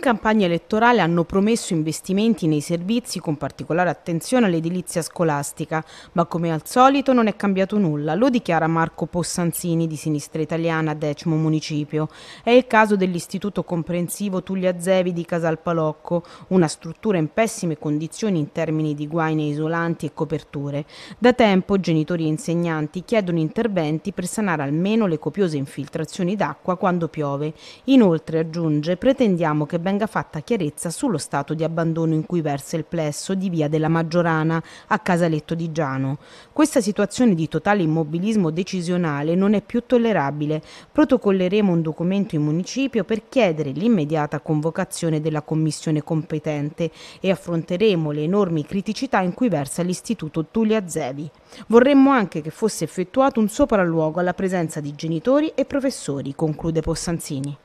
campagna elettorale hanno promesso investimenti nei servizi con particolare attenzione all'edilizia scolastica, ma come al solito non è cambiato nulla, lo dichiara Marco Possanzini di Sinistra Italiana, decimo municipio. È il caso dell'Istituto Comprensivo Tullia Zevi di Casal Palocco, una struttura in pessime condizioni in termini di guaine isolanti e coperture. Da tempo genitori e insegnanti chiedono interventi per sanare almeno le copiose infiltrazioni d'acqua quando piove. Inoltre, aggiunge, pretendiamo che ben venga fatta chiarezza sullo stato di abbandono in cui versa il plesso di via della Maggiorana a Casaletto di Giano. Questa situazione di totale immobilismo decisionale non è più tollerabile. Protocolleremo un documento in municipio per chiedere l'immediata convocazione della commissione competente e affronteremo le enormi criticità in cui versa l'istituto Tullia Zevi. Vorremmo anche che fosse effettuato un sopralluogo alla presenza di genitori e professori, conclude Possanzini.